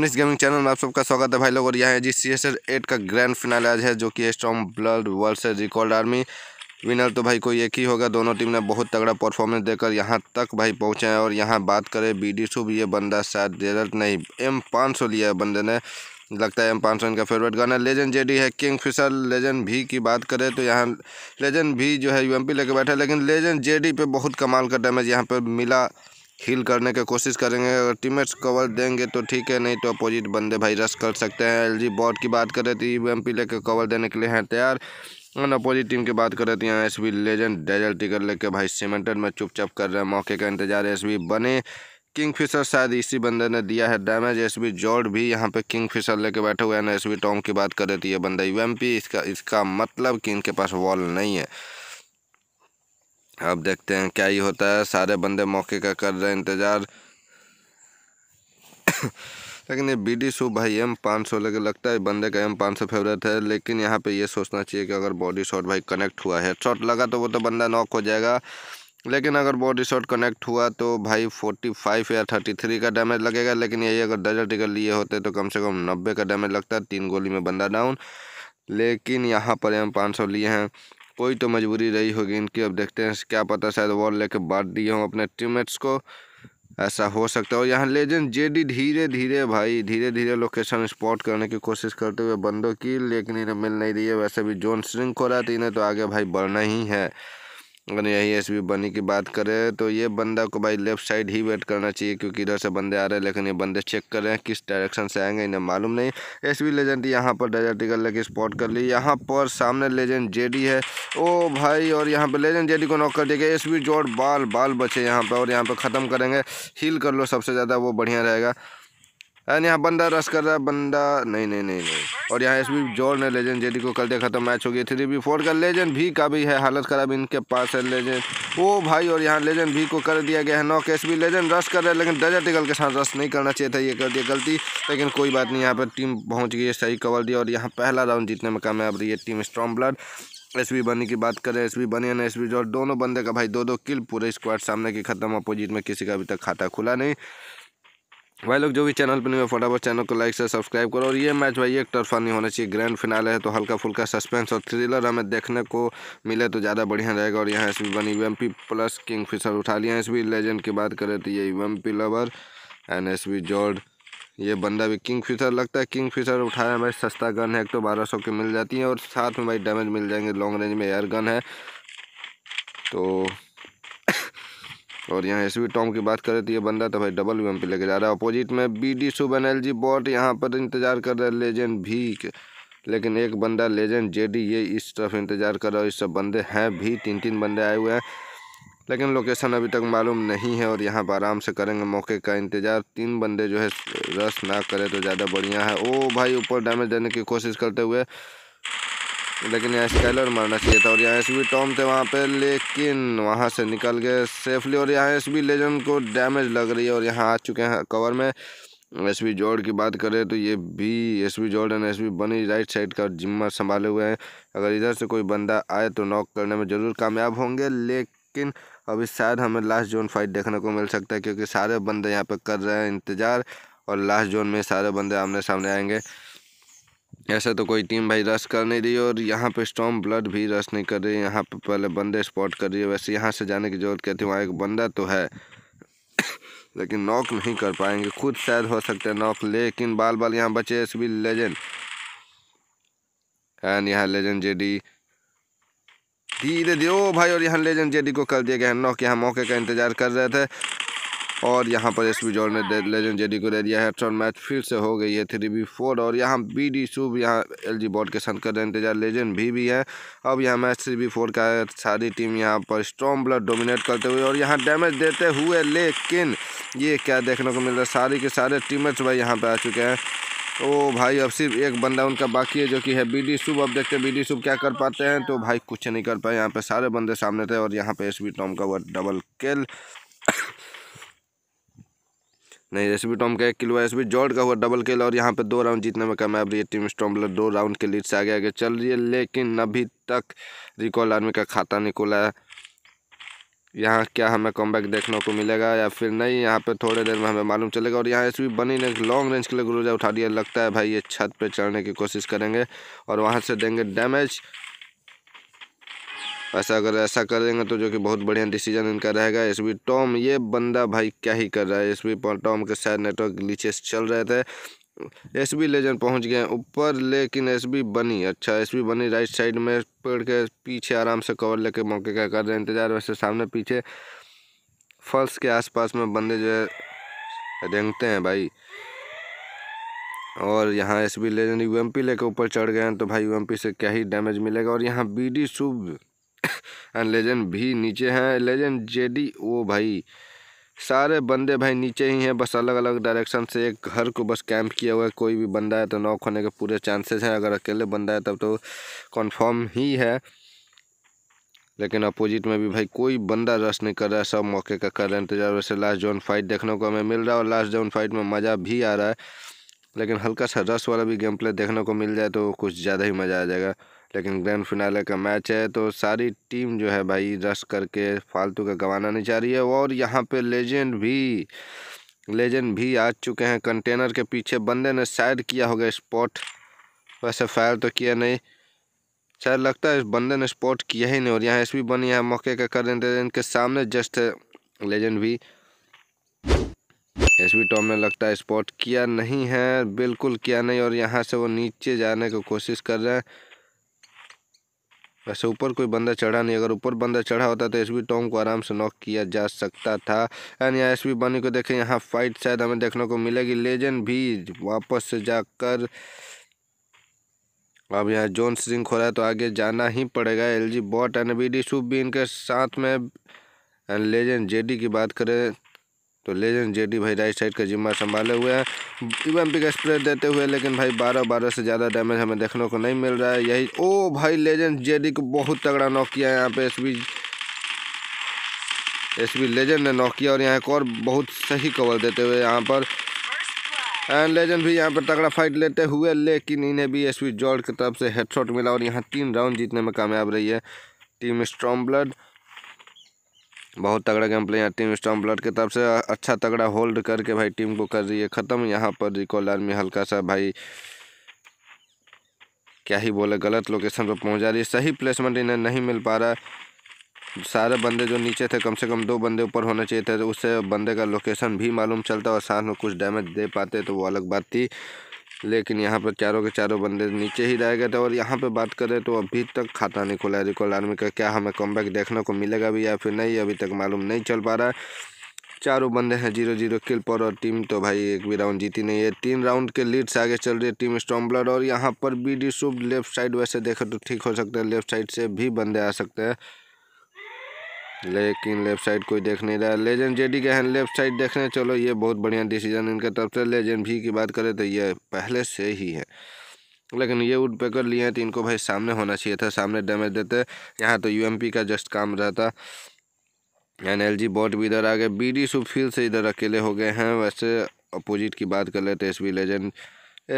एमनिस gaming channel में आप सबका स्वागत है भाई लोग और यह है जी सी एस एट का ग्रैंड फिनाल आज है जो कि storm blood world record army winner तो भाई कोई एक ही होगा दोनों टीम ने बहुत तगड़ा परफॉर्मेंस देकर यहाँ तक भाई पहुँचे हैं और यहाँ बात करें बी डी शुभ ये बंदा शायद रिजल्ट नहीं एम पाँच सौ लिया है बंदे ने लगता है एम पाँच सौ इनका फेवरेट गाना लेजेंड जेडी है किंग फिशर लेजेंड भी की बात करें तो यहाँ लेजेंड भी जो है यू एम पी लेके बैठा है लेकिन लेजेंड जेडी पे बहुत कमाल का डैमेज यहाँ पर मिला हील करने की कोशिश करेंगे अगर टीमेट्स कवर देंगे तो ठीक है नहीं तो अपोजिट बंदे भाई रश कर सकते हैं एल जी बॉर्ड की बात करें तो यू एम पी लेकर कवर देने के लिए हैं तैयार और अपोजिट टीम की बात करें तो यहाँ एस बी लेजेंड डेजल टिकट लेके भाई सीमेंटेड में चुपचाप कर रहे हैं मौके का इंतजार एस बी बने किंग फिशर शायद इसी बंदे ने दिया है डैमेज एस बी जॉर्ड भी यहाँ पे किंग फिशर लेके बैठे हुए हैं एस बी टॉम की बात करें तो ये बंदा यू एम पी इसका इसका मतलब कि इनके पास वॉल नहीं है अब देखते हैं क्या ही होता है सारे बंदे मौके का कर रहे हैं इंतज़ार लेकिन ये बी डी सू भाई एम पाँच सौ लेकिन लगता है बंदे का एम पाँच सौ फेवरेट है लेकिन यहाँ पे ये सोचना चाहिए कि अगर बॉडी शॉट भाई कनेक्ट हुआ है शॉट लगा तो वो तो बंदा नॉक हो जाएगा लेकिन अगर बॉडी शॉट कनेक्ट हुआ तो भाई फोर्टी फाइव या थर्टी थ्री का डैमेज लगेगा लेकिन यही अगर डेजर्ट टिकट लिए होते तो कम से कम नब्बे का डैमेज लगता है तीन गोली में बंदा डाउन लेकिन यहाँ पर एम पाँच सौ लिए हैं कोई तो मजबूरी रही होगी इनकी अब देखते हैं क्या पता शायद वॉल लेके बांट दिए हों अपने टीममेट्स को ऐसा हो सकता है और यहाँ लेजेंड जेडी धीरे धीरे भाई धीरे धीरे लोकेशन स्पॉट करने की कोशिश करते हुए बंदों की लेकिन इन्हें मिल नहीं रही है वैसे भी जोन श्रिंक हो रहा था तो इन्हें तो आगे भाई बढ़ना ही है अगर यही एस बनी की बात करें तो ये बंदा को भाई लेफ़्ट साइड ही वेट करना चाहिए क्योंकि इधर से बंदे आ रहे हैं लेकिन ये बंदे चेक कर रहे हैं किस डायरेक्शन से आएंगे इन्हें मालूम नहीं एस बी लेजेंड यहाँ पर डेजर्ट ईगल लेके स्पॉट कर ली यहाँ पर सामने लेजेंड जेडी है ओ भाई और यहाँ पर लेजेंड जेडी को नॉक कर दिया गया एस बी जोड़ बाल बाल बचे यहाँ पर और यहाँ पर ख़त्म करेंगे हील कर लो सबसे ज़्यादा वो बढ़िया रहेगा एंड यहाँ बंदा रश कर रहा है बंदा नहीं नहीं नहीं नहीं और यहाँ इस भी जोर ने लेजेंड जेडी को कर दिया खत्म मैच हो गया थ्री बी फोर का लेजेंड भी का भी है हालत खराब इनके पास है लेजेंड ओ भाई और यहाँ लेजेंड भी को कर दिया गया है नौ केस भी लेजेंड रश कर रहा है लेकिन डजर टिकल के साथ रश नहीं करना चाहिए था ये कर दिया गलती लेकिन कोई बात नहीं यहाँ पर टीम पहुँच गई है सही कवर दिया और यहाँ पहला राउंड जीतने में कामयाब रही है team strong blood S B bunny की बात करें S B bunny S B जोर दोनों बंदे का भाई दो दो किल पूरे स्क्वाड सामने की खत्म अपोजिट में किसी का अभी तक खाता खुला नहीं भाई लोग जो भी चैनल पर नहीं हो फटाफट चैनल को लाइक से सब्सक्राइब करो और ये मैच भाई एक तरफा नहीं होना चाहिए ग्रैंड फिनाले है तो हल्का फुल्का सस्पेंस और थ्रिलर हमें देखने को मिले तो ज़्यादा बढ़िया रहेगा और यहाँ एस बनी यू प्लस किंग फिशर उठा लिया एस लेजेंड की बात करें तो ये पी लवर एन एस जॉर्ड ये बंदा भी किंग फिशर लगता है किंग फिशर उठाया भाई सस्ता गन है एक तो बारह सौ की मिल जाती है और साथ में भाई डैमेज मिल जाएंगे लॉन्ग रेंज में एयर गन है तो और यहाँ एस टॉम की बात करें तो ये बंदा तो भाई डबल यू पे लेके जा रहा है अपोजिट में बी डी सुबन एल जी बॉट यहाँ पर इंतजार कर रहा है लेजेंड भी लेकिन एक बंदा लेजेंड जेडी ये इस तरफ इंतजार कर रहा है इस सब बंदे हैं भी तीन तीन बंदे आए हुए हैं लेकिन लोकेशन अभी तक मालूम नहीं है और यहाँ पर आराम से करेंगे मौके का इंतज़ार तीन बंदे जो है रस ना करें तो ज़्यादा बढ़िया है ओ भाई ऊपर डैमेज देने की कोशिश करते हुए लेकिन यहाँ स्काइलर मारना चाहिए था और यहाँ एस टॉम थे वहाँ पे लेकिन वहाँ से निकल गए सेफली और यहाँ एस बी लेजेंड को डैमेज लग रही है और यहाँ आ चुके हैं कवर में एस बी जॉर्ड की बात करें तो ये भी एस बी जॉर्ड and S B bunny right side का जिम्मा संभाले हुए हैं अगर इधर से कोई बंदा आए तो नॉक करने में ज़रूर कामयाब होंगे लेकिन अभी शायद हमें लास्ट जोन फाइट देखने को मिल सकता है क्योंकि सारे बंदे यहाँ पर कर रहे हैं इंतज़ार और लास्ट जोन में सारे बंदे आमने सामने आएंगे ऐसा तो कोई टीम भाई रश कर नहीं रही और यहाँ पे स्टॉम ब्लड भी रश नहीं कर रही यहाँ पे पहले बंदे स्पॉट कर रही है वैसे यहाँ से जाने की जरूरत क्या थी वहाँ एक बंदा तो है लेकिन नॉक नहीं कर पाएंगे खुद शायद हो सकते हैं नॉक लेकिन बाल बाल यहाँ बचे एस बी लेजेंड एंड यहाँ लेजेंड जे धीरे धीरे ओ भाई और यहाँ लेजेंड जेडी को कर दिया गया है नॉक यहाँ मौके का इंतजार कर रहे थे और यहाँ पर एस बी जॉल ने लेजेंड जेडी को ले दिया है टर्न मैच फिर से हो गई है थ्री बी फोर और यहाँ बी डी शुभ यहाँ एल जी बॉर्ड के साथ कर रहे इंतजार लेजेंड भी भी है अब यहाँ मैच थ्री बी फोर का है सारी टीम यहाँ पर स्ट्रॉन्ग ब्लड डोमिनेट करते हुए और यहाँ डैमेज देते हुए लेकिन ये क्या देखने को मिल रहा है सारी के सारे टीमेट्स भाई यहाँ पर आ चुके हैं ओ भाई अब सिर्फ एक बंदा उनका बाकी है जो कि है बी डी शुभ अब देखते हैं बी डी शुभ क्या कर पाते हैं तो भाई कुछ नहीं कर पाए यहाँ पे सारे बंदे सामने थे और यहाँ पे एस बी टॉम का वो डबल केल नहीं एस बी टॉम का एक किलो एस बी जॉर्ड का हुआ डबल किल और यहाँ पे दो राउंड जीतने में कामयाब रही है टीम स्टॉम्बलर दो राउंड के लीड से आगे आगे चल रही है लेकिन अभी तक रिकॉल आर्मी का खाता नहीं खुला है यहाँ क्या हमें बैक देखने को मिलेगा या फिर नहीं यहाँ पे थोड़ी देर में हमें मालूम चलेगा और यहाँ एस बी बनी ने लॉन्ग रेंज के लिए गुरुजा उठा दिया लगता है भाई ये छत पे चढ़ने की कोशिश करेंगे और वहाँ से देंगे डैमेज ऐसा अगर ऐसा करेंगे तो जो कि बहुत बढ़िया डिसीजन इनका रहेगा एस बी टॉम ये बंदा भाई क्या ही कर रहा है एस बी टॉम के शायद नेटवर्क नीचे चल रहे थे एस बी लेजेंड पहुँच गए ऊपर लेकिन एस बी बनी अच्छा S B bunny right side में पेड़ के पीछे आराम से कवर लेके मौके का कर रहे हैं इंतज़ार वैसे सामने पीछे फल्स के आसपास में बंदे जो है रेंगते हैं भाई और यहाँ S B legend U M P लेके ऊपर चढ़ गए हैं तो भाई यू एम पी से क्या ही डैमेज मिलेगा और यहाँ B D Shubh and legend भी नीचे हैं लेजेंड जेडी ओ भाई सारे बंदे भाई नीचे ही हैं बस अलग अलग डायरेक्शन से एक घर को बस कैंप किया हुआ है कोई भी बंदा है तो नॉक होने के पूरे चांसेस हैं अगर अकेले बंदा है तब तो कन्फर्म ही है लेकिन अपोजिट में भी भाई कोई बंदा रश नहीं कर रहा है सब मौके का कर रहे हैं इंतजार वैसे लास्ट जोन फाइट देखने को हमें मिल रहा है और लास्ट जोन फाइट में मज़ा भी आ रहा है लेकिन हल्का सा रस वाला भी गेम प्ले देखने को मिल जाए तो कुछ ज़्यादा ही मज़ा आ जाएगा लेकिन ग्रैंड फिनाले का मैच है तो सारी टीम जो है भाई रश करके फालतू का गंवाना नहीं चाह रही है और यहाँ पे लेजेंड भी लेजेंड भी आ चुके हैं कंटेनर के पीछे बंदे ने साइड किया होगा स्पॉट वैसे फायर तो किया नहीं शायद लगता है इस बंदे ने स्पॉट किया ही नहीं और यहाँ एस भी बनी यहाँ मौके का कर देते इनके सामने जस्ट लेजेंड भी एस बी टॉम ने लगता है स्पॉट किया नहीं है बिल्कुल किया नहीं और यहाँ से वो नीचे जाने की कोशिश कर रहे हैं वैसे ऊपर कोई बंदा चढ़ा नहीं अगर ऊपर बंदा चढ़ा होता तो एस बी टॉम को आराम से नॉक किया जा सकता था एंड यहाँ एस बी बनी को देखें यहाँ फाइट शायद हमें देखने को मिलेगी लेजेंड भी वापस से जाकर अब यहाँ जोन सिंह खो रहा है तो आगे जाना ही पड़ेगा L G bot and B D सूप भी इनके साथ में एंड लेजेंड जेडी की बात करें तो लेजेंड जेडी भाई राइट साइड का जिम्मा संभाले हुए हैं यूएमपी का स्प्रे देते हुए लेकिन भाई बारह बारह से ज़्यादा डैमेज हमें देखने को नहीं मिल रहा है यही ओ भाई लेजेंड जेडी को बहुत तगड़ा नॉक किया है यहाँ पे एसबी एसबी लेजेंड ने नॉक किया और यहाँ एक और बहुत सही कवर देते हुए यहाँ पर एंड लेजेंड भी यहाँ पर तगड़ा फाइट लेते हुए लेकिन इन्हें भी एसबी जॉर्ड की तरफ से हेडशॉट मिला और यहाँ तीन राउंड जीतने में कामयाब रही है टीम स्ट्रॉन्ग ब्लड बहुत तगड़ा गेम प्ले यहाँ टीम स्टॉम ब्लड की तरफ से अच्छा तगड़ा होल्ड करके भाई टीम को कर रही है ख़त्म यहाँ पर रिकॉल आर्मी हल्का सा भाई क्या ही बोले गलत लोकेशन पर पहुँचा रही है सही प्लेसमेंट इन्हें नहीं मिल पा रहा सारे बंदे जो नीचे थे कम से कम दो बंदे ऊपर होने चाहिए थे तो उससे बंदे का लोकेशन भी मालूम चलता और साथ में कुछ डैमेज दे पाते तो वो अलग बात थी लेकिन यहाँ पर चारों के चारों बंदे नीचे ही रह गए थे और यहाँ पे बात करें तो अभी तक खाता नहीं खुला है रिकॉल आर्मी का क्या हमें कम देखने को मिलेगा भी या फिर नहीं अभी तक मालूम नहीं चल पा रहा है चारों बंदे हैं जीरो जीरो किल पर और टीम तो भाई एक भी राउंड जीती नहीं है तीन राउंड के लीड से आगे चल रही है टीम स्टॉम्बलर और यहाँ पर B D Shubh left side वैसे देखें तो ठीक हो सकता है लेफ्ट साइड से भी बंदे आ सकते हैं लेकिन लेफ्ट साइड कोई देख नहीं रहा लेजेंड जेडी के हैं लेफ्ट साइड देख रहे हैं चलो ये बहुत बढ़िया डिसीजन इनके तरफ से लेजेंड भी की बात करें तो ये पहले से ही है लेकिन ये वुड पेकर लिए हैं तो इनको भाई सामने होना चाहिए था सामने डैमेज देते यहाँ तो यूएमपी का जस्ट काम रहता एन एल जी बॉट भी इधर आ गए बी डी सुफील से इधर अकेले हो गए हैं वैसे अपोजिट की बात कर लेते S B legend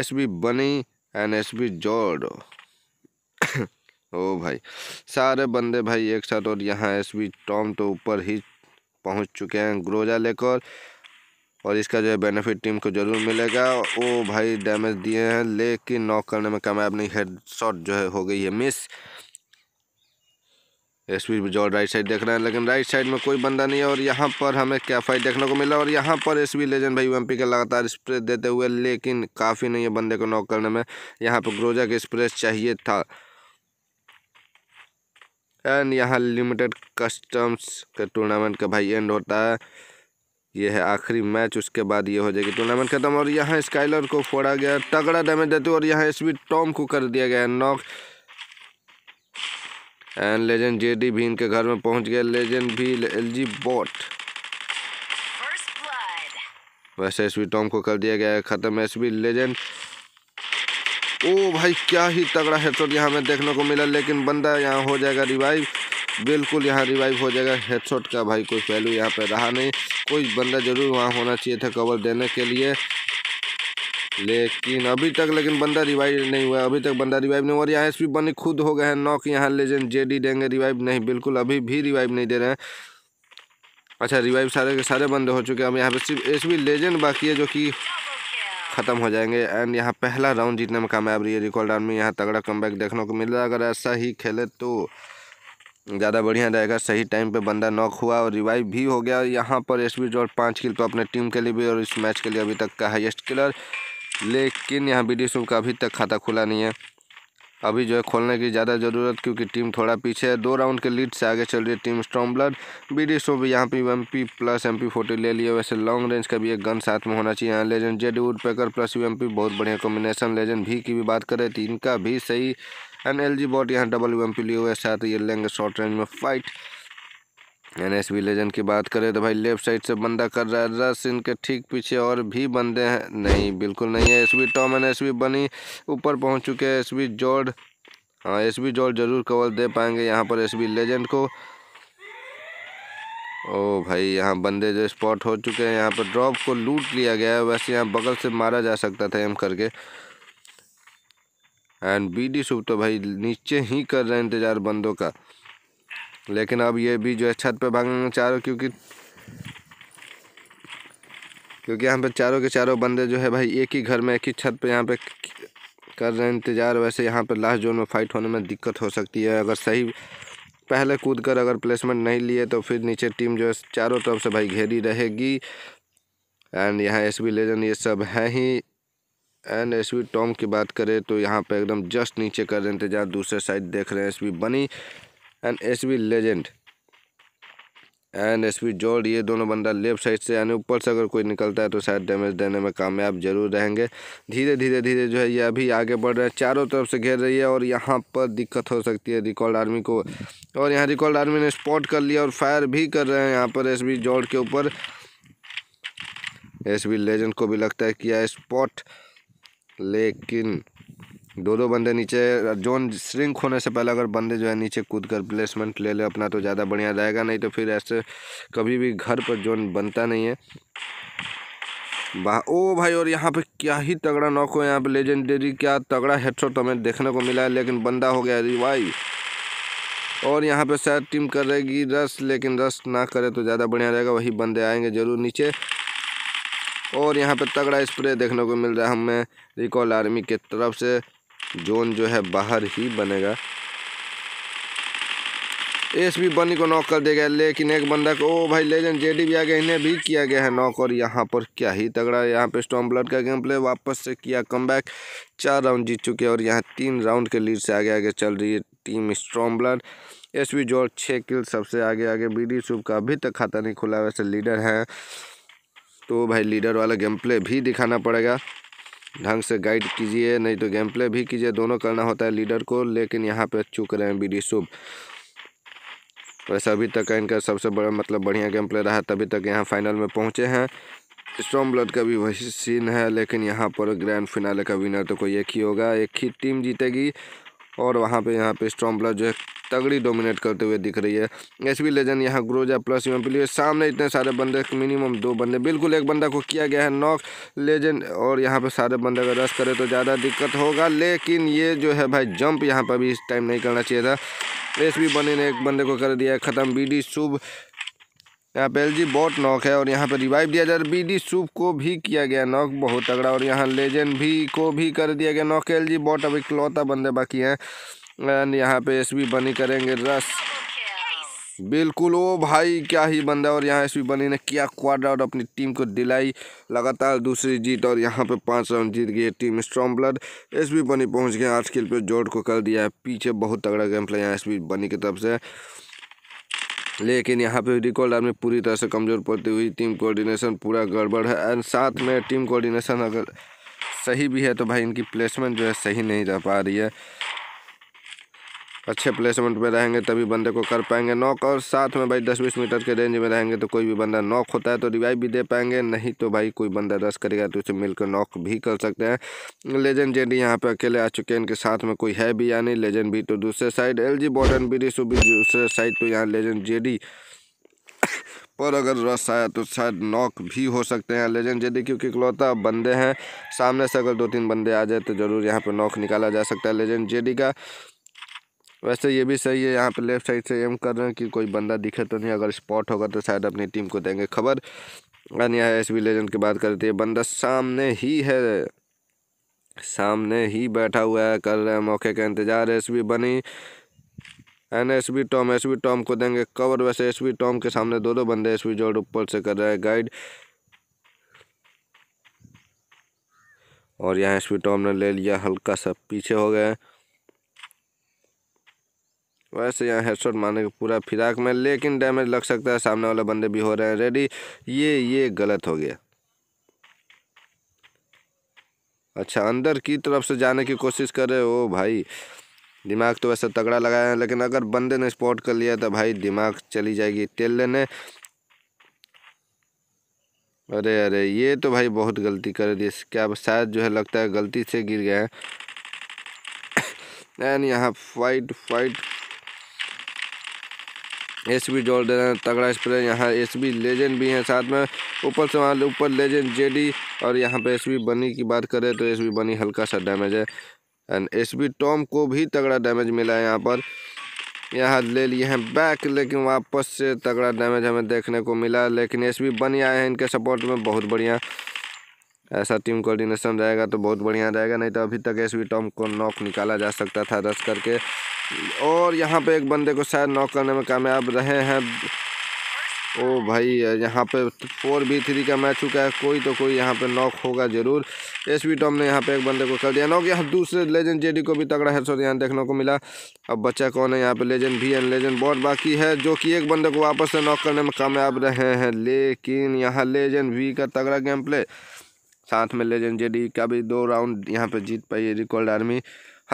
S B bunny and S B जॉर्डो ओ भाई सारे बंदे भाई एक साथ और यहाँ एस बी टॉम तो ऊपर ही पहुँच चुके हैं ग्रोजा लेकर और इसका जो है बेनिफिट टीम को ज़रूर मिलेगा ओ भाई डैमेज दिए हैं लेकिन नॉक करने में कामयाब नहीं हेड शॉट जो है हो गई है मिस एस बी जो राइट साइड देख रहे हैं लेकिन राइट साइड में कोई बंदा नहीं है और यहाँ पर हमें क्या फाइट देखने को मिला और यहाँ पर एस बी लेजेंड भाई यूएमपी का लगातार स्प्रे देते हुए लेकिन काफ़ी नहीं है बंदे को नॉक करने में यहाँ पर ग्रोजा के स्प्रे चाहिए था एंड यहाँ लिमिटेड कस्टम्स का टूर्नामेंट का भाई एंड होता है ये है आखिरी मैच उसके बाद ये हो जाएगी टूर्नामेंट खत्म और यहाँ स्काइलर को फोड़ा गया तगड़ा डैमेज देते और यहाँ एस टॉम को कर दिया गया knock and legend J D भी इनके घर में पहुंच गया लेजेंड भी एल जी बॉट वैसे एस टॉम को कर दिया गया ख़त्म एस लेजेंड ओ भाई क्या ही तगड़ा हेडशॉट यहाँ में देखने को मिला लेकिन बंदा यहाँ हो जाएगा रिवाइव बिल्कुल यहाँ रिवाइव हो जाएगा हेडशॉट का भाई कोई वैल्यू यहाँ पर रहा नहीं कोई बंदा जरूर वहाँ होना चाहिए था कवर देने के लिए लेकिन अभी तक लेकिन बंदा रिवाइव नहीं हुआ अभी तक बंदा रिवाइव नहीं हुआ और यहाँ एस बनी खुद हो गए हैं नॉक यहाँ लेजेंड जेडी देंगे रिवाइव नहीं बिल्कुल अभी भी रिवाइव नहीं दे रहे हैं अच्छा रिवाइव सारे के सारे बंदे हो चुके हैं अब यहाँ पे सिर्फ एस लेजेंड बाकी है जो कि ख़त्म हो जाएंगे एंड यहाँ पहला राउंड जीतने में कामयाब रही है रिकॉर्ड राउंड में यहाँ तगड़ा कम देखने को मिल रहा है अगर ऐसा ही खेले तो ज़्यादा बढ़िया रहेगा सही टाइम पे बंदा नॉक हुआ और रिवाइव भी हो गया और यहाँ पर एस बी डॉट पाँच किल तो अपने टीम के लिए भी और इस मैच के लिए अभी तक का हाइस्ट किलर लेकिन यहाँ बी डी का अभी तक खाता खुला नहीं है अभी जो है खोलने की ज़्यादा ज़रूरत क्योंकि टीम थोड़ा पीछे है दो राउंड के लीड से आगे चल रही है टीम स्ट्रॉम्बलर बी डी भी यहाँ पे M P plus M P forty ले लिए वैसे लॉन्ग रेंज का भी एक गन साथ में होना चाहिए यहाँ legend Z woodpecker plus U M P बहुत बढ़िया कॉम्बिनेशन लेजेंड भी की भी बात करें तो इनका भी सही एन एल जी बॉट यहाँ डबल यू एम पी लिए हुए साथ ये लेंगे शॉर्ट रेंज में फाइट एन एस लेजेंड की बात करें तो भाई लेफ्ट साइड से बंदा कर रहा है रस इनके ठीक पीछे और भी बंदे हैं नहीं बिल्कुल नहीं है S B Tom N S B bunny ऊपर पहुंच चुके हैं एस बी जॉर्ड हाँ एस बी जॉर्ड जरूर कवर दे पाएंगे यहाँ पर एस बी लेजेंड को ओ भाई यहाँ बंदे जो स्पॉट हो चुके हैं यहाँ पर ड्रॉप को लूट लिया गया है वैसे यहाँ बगल से मारा जा सकता था एम करके एंड बी डी सुप तो भाई नीचे ही कर रहे हैं इंतज़ार बंदों का लेकिन अब ये भी जो है छत पे भागेंगे चारों क्योंकि क्योंकि यहाँ पे चारों के चारों बंदे जो है भाई एक ही घर में एक ही छत पे यहाँ पे कर रहे हैं इंतज़ार वैसे यहाँ पर लास्ट जोन में फाइट होने में दिक्कत हो सकती है अगर सही पहले कूद कर अगर प्लेसमेंट नहीं लिए तो फिर नीचे टीम जो है चारों तरफ से भाई घेरी रहेगी एंड यहाँ एस बी लेजेंड ये सब है ही एंड एस बी टॉम की बात करें तो यहाँ पे एकदम जस्ट नीचे कर रहे इंतजार दूसरे साइड देख रहे हैं S B bunny and S B legend and S B जॉर्ड ये दोनों बंदा लेफ्ट साइड से यानी ऊपर से अगर कोई निकलता है तो शायद डैमेज देने में कामयाब जरूर रहेंगे धीरे धीरे धीरे जो है ये अभी आगे बढ़ रहे हैं चारों तरफ से घेर रही है और यहाँ पर दिक्कत हो सकती है रिकॉर्ड आर्मी को और यहाँ रिकॉर्ड आर्मी ने स्पॉट कर लिया और फायर भी कर रहे हैं यहाँ पर एस बी जॉर्ड के ऊपर एस बी लेजेंड को भी लगता है किया स्पॉट लेकिन दो दो बंदे नीचे जोन श्रिंक होने से पहले अगर बंदे जो है नीचे कूद कर प्लेसमेंट ले ले अपना तो ज़्यादा बढ़िया रहेगा नहीं तो फिर ऐसे कभी भी घर पर जोन बनता नहीं है बा ओ भाई और यहाँ पे क्या ही तगड़ा नॉक हो यहाँ पे लेजेंडरी क्या तगड़ा हेडशॉट तो हमें देखने को मिला है लेकिन बंदा हो गया रिवाई और यहाँ पे शायद टीम करेगी रस लेकिन रस ना करे तो ज़्यादा बढ़िया रहेगा वही बंदे आएंगे ज़रूर नीचे और यहाँ पे तगड़ा स्प्रे देखने को मिल रहा है हमें रिकॉल आर्मी के तरफ से जोन जो है बाहर ही बनेगा एस भी बनी को नॉक कर गया लेकिन एक बंदा को ओ भाई लेजेंड जेडी भी आ गया इन्हें भी किया गया है नॉक और यहाँ पर क्या ही तगड़ा यहाँ पे स्टॉम ब्लड का गेम प्ले वापस से किया कम चार राउंड जीत चुके हैं और यहाँ तीन राउंड के लीड से आगे आगे चल रही है team storm blood S B George छः किल सबसे आगे आगे बी डी शुभ का अभी तक खाता नहीं खुला वैसे लीडर हैं तो भाई लीडर वाला गेम प्ले भी दिखाना पड़ेगा ढंग से गाइड कीजिए नहीं तो गेम प्ले भी कीजिए दोनों करना होता है लीडर को लेकिन यहाँ पे चूक रहे हैं बी डी शुभ वैसे अभी तक इनका सबसे बड़ा मतलब बढ़िया गेम प्ले रहा तभी तक यहाँ फाइनल में पहुँचे हैं स्ट्रॉन्ग ब्लड का भी वही सीन है लेकिन यहाँ पर ग्रैंड फिनाले का विनर तो कोई एक ही होगा एक ही टीम जीतेगी और वहाँ पे यहाँ पे प्लस जो है तगड़ी डोमिनेट करते हुए दिख रही है एस बी लेजेंड यहाँ ग्रोजा प्लस यूम एम सामने इतने सारे बंदे मिनिमम दो बंदे बिल्कुल एक बंदा को किया गया है नॉक लेजेंड और यहाँ पे सारे बंदे अगर रस करे तो ज़्यादा दिक्कत होगा लेकिन ये जो है भाई जंप यहाँ पर भी इस टाइम नहीं करना चाहिए था एस बी बने ने एक बंदे को कर दिया ख़त्म बी डी शुभ यहाँ पे एल जी बहुत नॉक है और यहाँ पे रिवाइव दिया जा रहा है बी डी सूप को भी किया गया नॉक बहुत तगड़ा और यहाँ लेजेंड भी को भी कर दिया गया नॉक एल जी बॉट अब इकलौता बंदे बाकी हैं एंड यहाँ पे एस बी बनी करेंगे रस बिल्कुल ओ भाई क्या ही बंदा और यहाँ एस बनी ने किया क्वाड और अपनी टीम को दिलाई लगातार दूसरी जीत और यहाँ पे पांच रन जीत गई team strong blood S B bunny पहुँच गए आठ खेल पे जोड़ को कर दिया है पीछे बहुत तगड़ा गेम प्ले यहाँ एस बनी की तरफ से लेकिन यहाँ पे रिकॉल आर्मी पूरी तरह से कमज़ोर पड़ती हुई टीम कोऑर्डिनेशन पूरा गड़बड़ है एंड साथ में टीम कोऑर्डिनेशन अगर सही भी है तो भाई इनकी प्लेसमेंट जो है सही नहीं रह पा रही है अच्छे प्लेसमेंट में रहेंगे तभी बंदे को कर पाएंगे नॉक और साथ में भाई दस बीस मीटर के रेंज में रहेंगे तो कोई भी बंदा नॉक होता है तो रिवाइव भी दे पाएंगे नहीं तो भाई कोई बंदा रस करेगा तो उसे मिलकर नॉक भी कर सकते हैं लेजेंड जेडी यहाँ पर अकेले आ चुके हैं इनके साथ में कोई है भी या नहीं लेजेंड भी तो दूसरे साइड एल जी बॉर्डन भी दूसरे साइड तो यहाँ लेजेंड जे पर अगर रस आया तो शायद नॉक भी हो सकते हैं लेजेंड जेडी क्योंकि इकलौता बंदे हैं सामने से अगर दो तीन बंदे आ जाए तो ज़रूर यहाँ पर नॉक निकाला जा सकता है लेजेंड जेडी का वैसे ये भी सही है यहाँ पे लेफ्ट साइड से एम कर रहे हैं कि कोई बंदा दिखे तो नहीं अगर स्पॉट होगा तो शायद अपनी टीम को देंगे खबर यहाँ एस बी लेजेंड की बात करती है बंदा सामने ही है सामने ही बैठा हुआ है कर रहे हैं मौके का इंतजार S B bunny N S B Tom S B Tom को देंगे कवर वैसे एस बी टॉम के सामने दो दो बंदे एस बी जोड़ ऊपर से कर रहे है गाइड और यहाँ एस बी टॉम ने ले लिया हल्का सा पीछे हो गया वैसे यहाँ हेडशॉट मारने का पूरा फिराक में लेकिन डैमेज लग सकता है सामने वाले बंदे भी हो रहे हैं रेडी ये ये गलत हो गया अच्छा अंदर की तरफ से जाने की कोशिश कर रहे हो भाई दिमाग तो वैसे तगड़ा लगाया है लेकिन अगर बंदे ने स्पॉट कर लिया तो भाई दिमाग चली जाएगी तेल लेने अरे अरे ये तो भाई बहुत गलती कर दी क्या शायद जो है लगता है गलती से गिर गया है एंड यहाँ फाइट फाइट एस बी जोड़ दे रहे हैं तगड़ा स्प्रे यहाँ एस बी लेजेंड भी हैं साथ में ऊपर से वहाँ ऊपर लेजेंड जेडी और यहाँ पे एस बी बनी की बात करें तो एस बी बनी हल्का सा डैमेज है एंड एस बी टॉम को भी तगड़ा डैमेज मिला है यहाँ पर यहाँ ले लिए हैं बैक लेकिन वापस से तगड़ा डैमेज हमें देखने को मिला लेकिन एस बी बनी आए हैं इनके सपोर्ट में बहुत बढ़िया ऐसा टीम कोऑर्डिनेशन रहेगा तो बहुत बढ़िया रहेगा नहीं तो अभी तक एस बी टॉम को नॉक निकाला जा सकता था रस करके और यहाँ पे एक बंदे को शायद नॉक करने में कामयाब रहे हैं ओ भाई यहाँ पे फोर बी थ्री का मैच चुका है कोई तो कोई यहाँ पे नॉक होगा जरूर एस वी टॉम ने यहाँ पे एक बंदे को कर दिया नॉक यहाँ दूसरे लेजेंड जेडी को भी तगड़ा सो यहाँ देखने को मिला अब बच्चा कौन है यहाँ पे लेजेंड भी एंड लेजेंड बहुत बाकी है जो कि एक बंदे को वापस से नॉक करने में कामयाब रहे हैं लेकिन यहाँ लेजेंड वी का तगड़ा गेम प्ले साथ में लेजेंड जे का भी दो राउंड यहाँ पर जीत पाई रिकॉर्ड आर्मी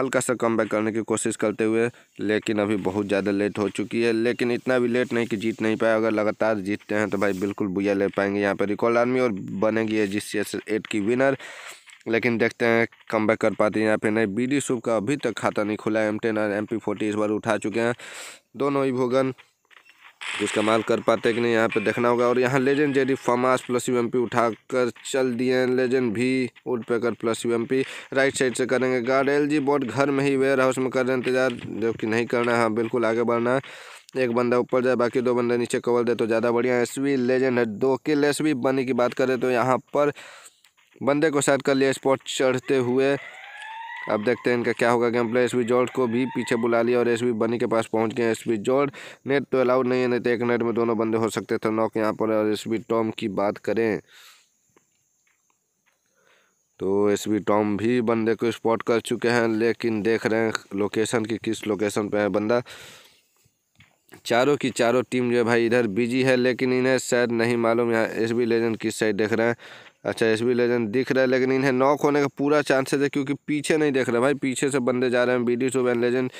हल्का सा कम करने की कोशिश करते हुए लेकिन अभी बहुत ज़्यादा लेट हो चुकी है लेकिन इतना भी लेट नहीं कि जीत नहीं पाए अगर लगातार जीतते हैं तो भाई बिल्कुल बुया ले पाएंगे यहाँ पर रिकॉर्ड आर्मी और बनेगी है जिस एट की विनर लेकिन देखते हैं कम बैक कर पाते हैं या फिर नहीं बी डी शुभ का अभी तक खाता नहीं खुला है एम टेन और एम पी फोर्टी इस बार उठा चुके हैं दोनों ही भोगन इस्तेमाल कर पाते हैं कि नहीं यहाँ पे देखना होगा और यहाँ legend JD famas plus U M उठाकर चल दिए लेजेंड भी पे पेकर plus U M right side से करेंगे गार्ड एल जी बोर्ड घर में ही वेयर हाउस में कर रहे हैं इंतजार कि नहीं करना है हाँ बिल्कुल आगे बढ़ना है एक बंदा ऊपर जाए बाकी दो बंदे नीचे कवर दे तो ज़्यादा बढ़िया एस वी लेजेंड है दो किल एस वी बनी की बात करें तो यहाँ पर बंदे को शायद कर लिया स्पॉट चढ़ते हुए अब देखते हैं इनका क्या होगा गेम प्ले एस जॉर्ड को भी पीछे बुला लिया और एस बनी के पास पहुंच गए एस जॉर्ड नेट तो अलाउड नहीं है नहीं तो एक नेट में दोनों बंदे हो सकते थे नॉक यहाँ पर और एस टॉम की बात करें तो एस टॉम भी बंदे को स्पॉट कर चुके हैं लेकिन देख रहे हैं लोकेशन की किस लोकेशन पे है बंदा चारों की चारों टीम जो है भाई इधर बिजी है लेकिन इन्हें शायद नहीं मालूम यहाँ एस बी लेजेंड किस साइड देख रहे हैं अच्छा एस बी लेजेंड दिख रहा है लेकिन इन्हें नॉक होने का पूरा चांसेस है क्योंकि पीछे नहीं देख रहा भाई पीछे से बंदे जा रहे हैं बी डी सुबह एंड लेजेंड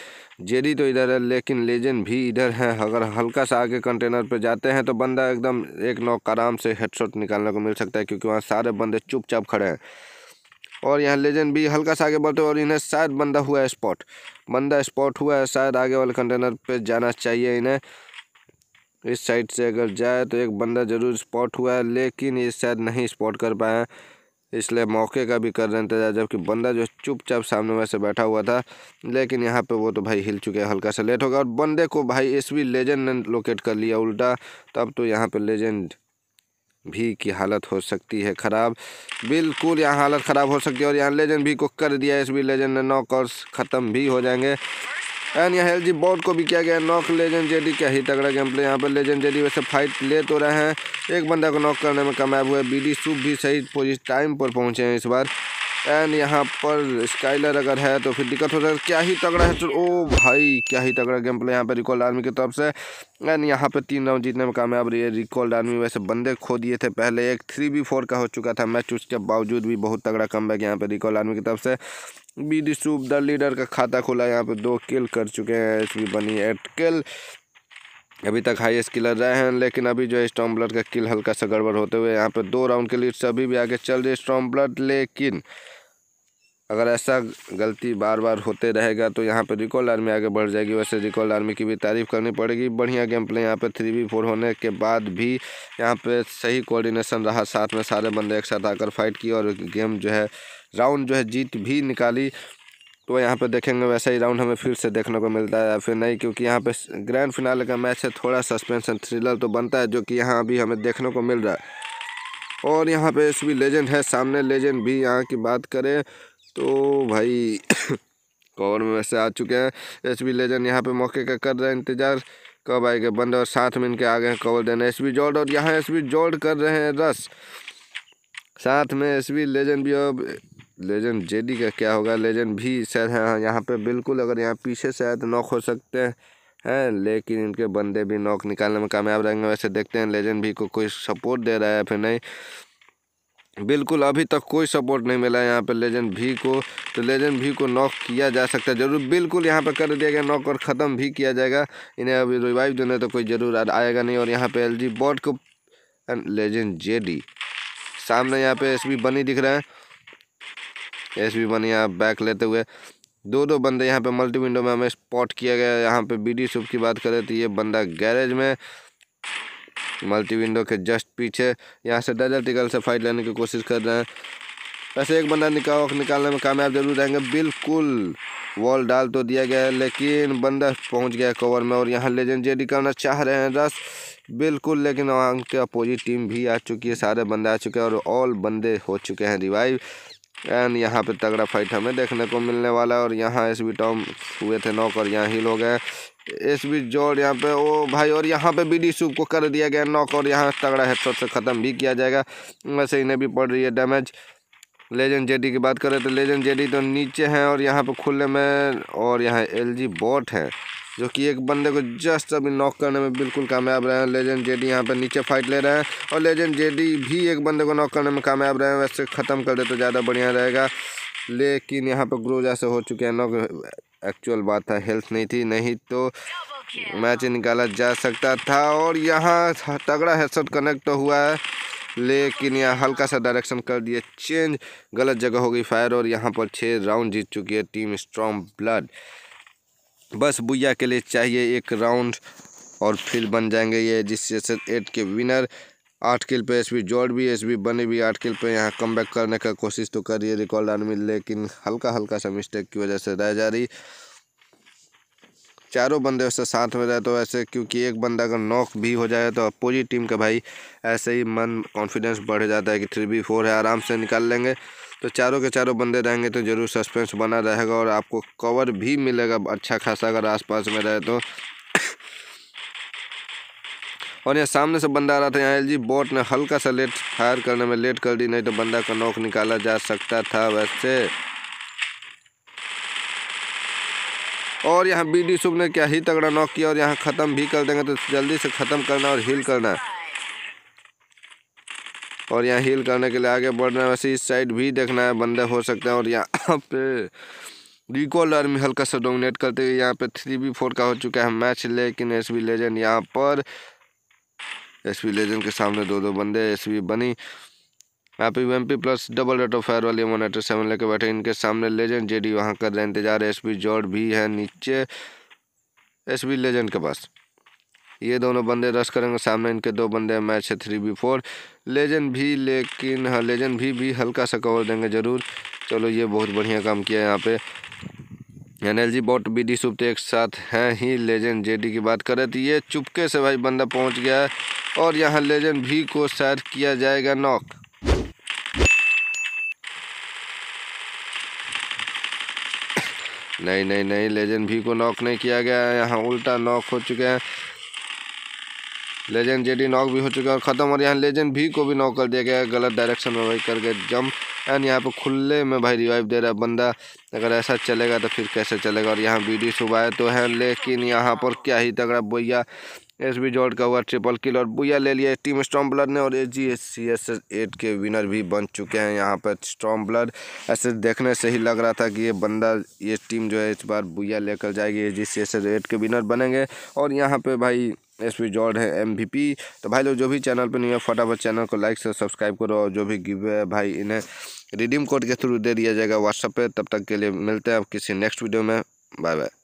जेरी तो इधर है लेकिन लेजेंड भी इधर है अगर हल्का सा आगे कंटेनर पे जाते हैं तो बंदा एकदम एक नॉक आराम से हेडशॉट निकालने को मिल सकता है क्योंकि वहाँ सारे बंदे चुपचाप खड़े हैं और यहाँ लेजेंड भी हल्का सा आगे बढ़ते और इन्हें शायद बंदा हुआ है स्पॉट बंदा स्पॉट हुआ है शायद आगे वाले कंटेनर पर जाना चाहिए इन्हें इस साइड से अगर जाए तो एक बंदा ज़रूर स्पॉट हुआ है लेकिन ये शायद नहीं स्पॉट कर पाया इसलिए मौके का भी कर रहे इंतजार जबकि बंदा जो चुपचाप सामने वैसे बैठा हुआ था लेकिन यहाँ पे वो तो भाई हिल चुके हैं हल्का सा लेट हो गया और बंदे को भाई एस वी लेजेंड ने लोकेट कर लिया उल्टा तब तो यहाँ पे लेजेंड भी की हालत हो सकती है ख़राब बिल्कुल यहाँ हालत ख़राब हो सकती है और यहाँ लेजेंड भी को कर दिया एस वी लेजेंड ने नौ कॉर्स ख़त्म भी हो जाएंगे एंड यहाँ एल जी बोर्ड को भी किया गया नॉक लेजेंड जेडी क्या ही तगड़ा गेम प्ले यहाँ पर लेजेंड जेडी वैसे फाइट ले तो रहे हैं एक बंदा को नॉक करने में हुआ है बी डी भी सही पोजिश टाइम पर पहुँचे हैं इस बार एंड यहाँ पर स्काइलर अगर है तो फिर दिक्कत हो सकती क्या ही तगड़ा है चलो ओ भाई क्या ही तगड़ा गेम प्ले यहाँ पर रिकॉल आर्मी की तरफ से एंड यहाँ पर तीन राउंड जीतने में कामयाब रही है रिकॉल्ड आर्मी वैसे बंदे खो दिए थे पहले एक थ्री बी फोर का हो चुका था मैच उसके बावजूद भी बहुत तगड़ा कम बैक यहाँ पर रिकॉल आर्मी की तरफ से बी डी सूप द लीडर का खाता खुला यहाँ पर दो किल कर चुके हैं S B bunny eight kill अभी तक हाईएस्ट किलर रहे हैं लेकिन अभी जो है स्टॉम ब्लड का किल हल्का सा गड़बड़ होते हुए यहाँ पर दो राउंड के लीड से अभी भी आगे चल रही है स्टॉम ब्लड लेकिन अगर ऐसा गलती बार बार होते रहेगा तो यहाँ पर रिकॉल आर्मी आगे बढ़ जाएगी वैसे रिकॉल आर्मी की भी तारीफ करनी पड़ेगी बढ़िया गेम प्ले यहाँ पर थ्री वी फोर होने के बाद भी यहाँ पे सही कोऑर्डिनेशन रहा साथ में सारे बंदे एक साथ आकर फाइट की और गेम जो है राउंड जो है जीत भी निकाली तो यहाँ पे देखेंगे वैसा ही राउंड हमें फिर से देखने को मिलता है फिर नहीं क्योंकि यहाँ पे ग्रैंड फिनाले का मैच है थोड़ा सस्पेंशन थ्रिलर तो बनता है जो कि यहाँ अभी हमें देखने को मिल रहा है और यहाँ पे एस लेजेंड है सामने लेजेंड भी यहाँ की बात करें तो भाई कवर में वैसे आ चुके हैं एस लेजेंड यहाँ पर मौके का कर रहे हैं इंतज़ार कब आएगा बंद और सात मिनट के आगे कवर देना एस बी जॉर्ड और यहाँ एस बी जॉर्ड कर रहे हैं रस साथ में एस बी लेजेंड भी अब लेजेंड जेडी का क्या होगा लेजेंड भी शायद है हाँ, यहाँ पे बिल्कुल अगर यहाँ पीछे शायद नॉक हो सकते हैं हैं लेकिन इनके बंदे भी नॉक निकालने में कामयाब रहेंगे वैसे देखते हैं लेजेंड भी को कोई सपोर्ट दे रहा है फिर नहीं बिल्कुल अभी तक कोई सपोर्ट नहीं मिला यहाँ पे लेजेंड भी को तो लेजेंड भी को नॉक किया जा सकता है जरूर बिल्कुल यहाँ पे कर दिया गया नॉक और ख़त्म भी किया जाएगा इन्हें अभी रिवाइव देने तो कोई ज़रूर आएगा नहीं और यहाँ पर एल जी को को लेजेंड जे सामने यहाँ पे एस बनी दिख रहा है एस बी वन यहाँ बैक लेते हुए दो दो बंदे यहाँ पे मल्टी विंडो में हमें स्पॉट किया गया यहाँ पे बी डी सुप की बात करें तो ये बंदा गैरेज में मल्टी विंडो के जस्ट पीछे यहाँ से डर टिकल से फाइट लेने की कोशिश कर रहे हैं वैसे एक बंदा निकाल निकालने में कामयाब जरूर रहेंगे बिल्कुल वॉल डाल तो दिया गया है लेकिन बंदा पहुंच गया कवर में और यहाँ लेजेंड जेडी करना चाह रहे हैं रस बिल्कुल लेकिन वहाँ के अपोजिट टीम भी आ चुकी है सारे बंदे आ चुके हैं और ऑल बंदे हो चुके हैं रिवाइव एंड यहाँ पे तगड़ा फाइट हमें देखने को मिलने वाला है और यहाँ एस बी टॉम हुए थे नॉक और यहाँ ही लोग हैं एस बी जोर यहाँ पे ओ भाई और यहाँ पे बी डी सूप को कर दिया गया नॉक और यहाँ तगड़ा हेडशॉट से ख़त्म भी किया जाएगा वैसे इन्हें भी पड़ रही है डैमेज लेजेंड जेडी की बात करें तो लेजेंड जेडी तो नीचे हैं और यहाँ पे खुले में और यहाँ एल जी बॉट है जो कि एक बंदे को जस्ट अभी नॉक करने में बिल्कुल कामयाब रहे हैं लेजेंड जेडी यहाँ पर नीचे फाइट ले रहे हैं और लेजेंड जेडी भी एक बंदे को नॉक करने में कामयाब रहे हैं वैसे ख़त्म कर दे तो ज़्यादा बढ़िया रहेगा लेकिन यहाँ पर ग्रो जैसे हो चुके हैं नॉक एक्चुअल बात था हेल्थ नहीं थी नहीं तो मैच निकाला जा सकता था और यहाँ तगड़ा हेडसेट कनेक्ट तो हुआ है लेकिन यहाँ हल्का सा डायरेक्शन कर दिए चेंज गलत जगह हो गई फायर और यहाँ पर छः राउंड जीत चुकी है टीम स्ट्रॉन्ग ब्लड बस बुया के लिए चाहिए एक राउंड और फिर बन जाएंगे ये जिस सेशन एट के विनर आठ किल पे एसबी जोड़ भी एसबी बने भी आठ किल पे यहाँ कम करने का कोशिश तो कर रही है रिकॉर्ड आर्मी लेकिन हल्का हल्का सा मिस्टेक की वजह से रह जा रही चारों बंदे वैसे साथ में रहे तो ऐसे क्योंकि एक बंदा अगर नॉक भी हो जाए तो पूरी टीम का भाई ऐसे ही मन कॉन्फिडेंस बढ़ जाता है कि थ्री बी फोर है आराम से निकाल लेंगे तो चारों के चारों बंदे रहेंगे तो ज़रूर सस्पेंस बना रहेगा और आपको कवर भी मिलेगा अच्छा खासा अगर आसपास में रहे तो और यहाँ सामने से बंदा आ रहा था यहाँ एल बोट ने हल्का सा लेट फायर करने में लेट कर दी नहीं तो बंदा का नोक निकाला जा सकता था वैसे और यहाँ बी डी शुभ ने क्या ही तगड़ा नॉक किया और यहाँ ख़त्म भी कर देंगे तो जल्दी से ख़त्म करना और हील करना है और यहाँ हील करने के लिए आगे बढ़ना है वैसे इस साइड भी देखना है बंदे हो सकते हैं और यहाँ पे रिकॉल आर्मी हल्का सा डोमिनेट करते हुए यहाँ पे थ्री बी फोर का हो चुका है मैच लेकिन एस बी लेजेंड यहाँ पर एस बी लेजेंड के सामने दो दो बंदे एस बी बनी यहाँ पे M P plus double rate of fire वाली एटर सेवन लेके बैठे इनके सामने लेजेंड जेडी वहाँ कर रहे इंतजार एस बी जॉर्ड भी है नीचे एस बी लेजेंड के पास ये दोनों बंदे रश करेंगे सामने इनके दो बंदे मैच है थ्री बी फोर लेजन भी लेकिन हाँ लेजन भी भी हल्का सा कवर देंगे ज़रूर चलो ये बहुत बढ़िया काम किया यहाँ पे N L G bot B D सुप्ते एक साथ हैं ही जे डी की बात करें तो ये चुपके से भाई बंदा पहुंच गया है और यहाँ लेजेंड भी को शायद किया जाएगा नॉक नहीं नहीं नहीं लेजेंड भी को नॉक नहीं किया गया है यहाँ उल्टा नॉक हो चुके हैं लेजेंड जेडी नॉक भी हो चुका है और ख़त्म और यहाँ लेजेंड भी को भी नॉक कर दिया गया गलत डायरेक्शन में भाई करके जम जंप एंड यहाँ पे खुले में भाई रिवाइव दे रहा है बंदा अगर ऐसा चलेगा तो फिर कैसे चलेगा और यहाँ बी सुबह तो है लेकिन यहाँ पर क्या ही तगड़ा बोया एस बी जॉर्ड का हुआ ट्रिपल किल और बुया ले लिया टीम स्ट्रॉन्ग ब्लड ने और A G S C S S eight के विनर भी बन चुके हैं यहाँ पर स्ट्रॉन्ग ब्लड ऐसे देखने से ही लग रहा था कि ये बंदा ये टीम जो है इस बार बुया लेकर जाएगी A G C S S eight के विनर बनेंगे और यहाँ पे भाई एस पी जॉर्ड है एम तो भाई लोग जो भी चैनल पर नहीं है फटाफट चैनल को लाइक से सब्सक्राइब करो और जो भी गिव है भाई इन्हें रिडीम कोड के थ्रू दे दिया जाएगा व्हाट्सएप पे तब तक के लिए मिलते हैं किसी नेक्स्ट वीडियो में बाय बाय